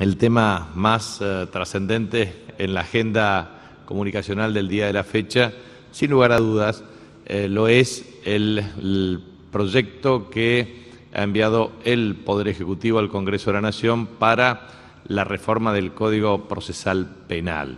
el tema más eh, trascendente en la agenda comunicacional del día de la fecha, sin lugar a dudas, eh, lo es el, proyecto que ha enviado el Poder Ejecutivo al Congreso de la Nación para la reforma del Código Procesal Penal.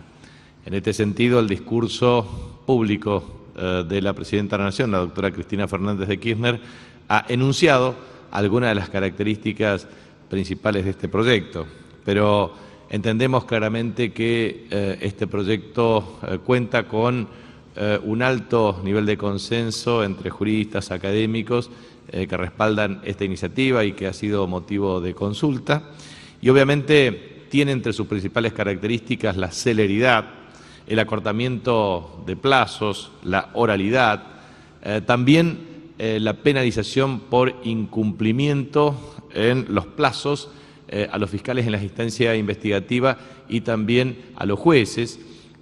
En este sentido, el discurso público eh, de la Presidenta de la Nación, la doctora Cristina Fernández de Kirchner, ha enunciado algunas de las características principales de este proyecto pero entendemos claramente que eh, este proyecto eh, cuenta con eh, un alto nivel de consenso entre juristas, académicos, que respaldan esta iniciativa y que ha sido motivo de consulta. Y obviamente tiene entre sus principales características la celeridad, el acortamiento de plazos, la oralidad, también la penalización por incumplimiento en los plazos eh, a los fiscales en la instancia investigativa y también a los jueces.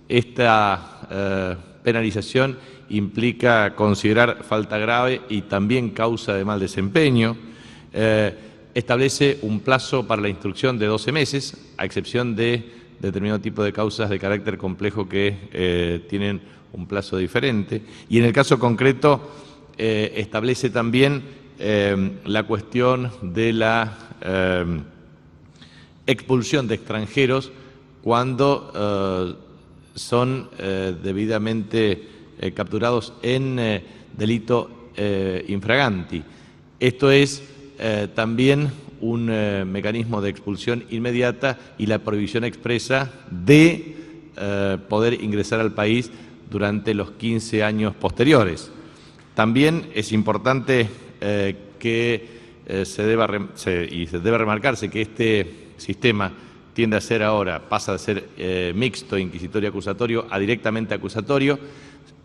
Esta eh, penalización implica considerar falta grave y también causa de mal desempeño. Eh, establece un plazo para la instrucción de 12 meses, a excepción de determinado tipo de causas de carácter complejo que tienen un plazo diferente. Y en el caso concreto establece también la cuestión de la expulsión de extranjeros cuando eh, son eh, debidamente eh, capturados en delito infraganti. Esto es también un mecanismo de expulsión inmediata y la prohibición expresa de poder ingresar al país durante los 15 años posteriores. También es importante que se deba, y se debe remarcarse que este sistema tiende a ser ahora, pasa de ser eh, mixto, inquisitorio-acusatorio, a directamente acusatorio.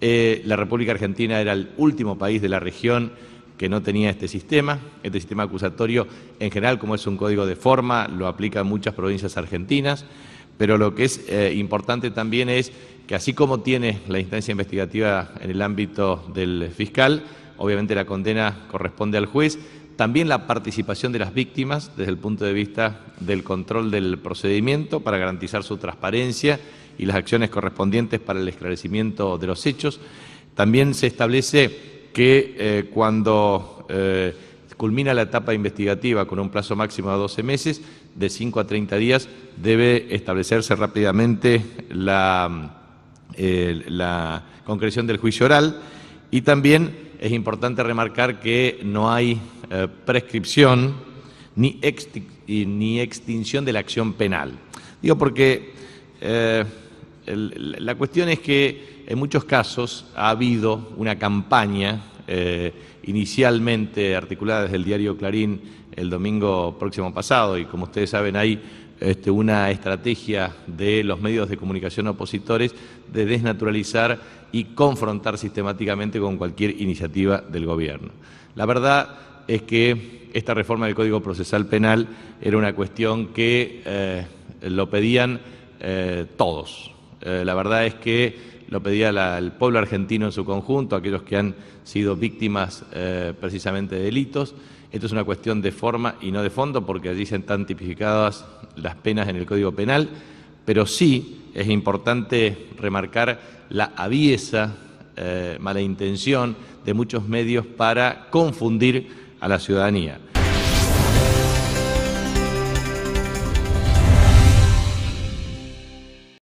Eh, la República Argentina era el último país de la región que no tenía este sistema. Este sistema acusatorio, en general, como es un código de forma, lo aplica muchas provincias argentinas, pero lo que es eh, importante también es que así como tiene la instancia investigativa en el ámbito del fiscal, obviamente la condena corresponde al juez, también la participación de las víctimas desde el punto de vista del control del procedimiento para garantizar su transparencia y las acciones correspondientes para el esclarecimiento de los hechos. También se establece que eh, cuando eh, culmina la etapa investigativa con un plazo máximo de 12 meses, de 5 a 30 días debe establecerse rápidamente eh, la concreción del juicio oral y también es importante remarcar que no hay eh, prescripción ni, ni, extinción de la acción penal. Digo porque eh, la cuestión es que en muchos casos ha habido una campaña eh, inicialmente articulada desde el diario Clarín el domingo próximo pasado y como ustedes saben hay este, una estrategia de los medios de comunicación opositores de desnaturalizar y confrontar sistemáticamente con cualquier iniciativa del gobierno. La verdad es que esta reforma del Código Procesal Penal era una cuestión que eh, lo pedían eh, todos. Eh, la verdad es que lo pedía el pueblo argentino en su conjunto, aquellos que han sido víctimas precisamente de delitos. Esto es una cuestión de forma y no de fondo, porque allí se están tipificadas las penas en el Código Penal, pero sí es importante remarcar la aviesa, mala intención de muchos medios para confundir a la ciudadanía.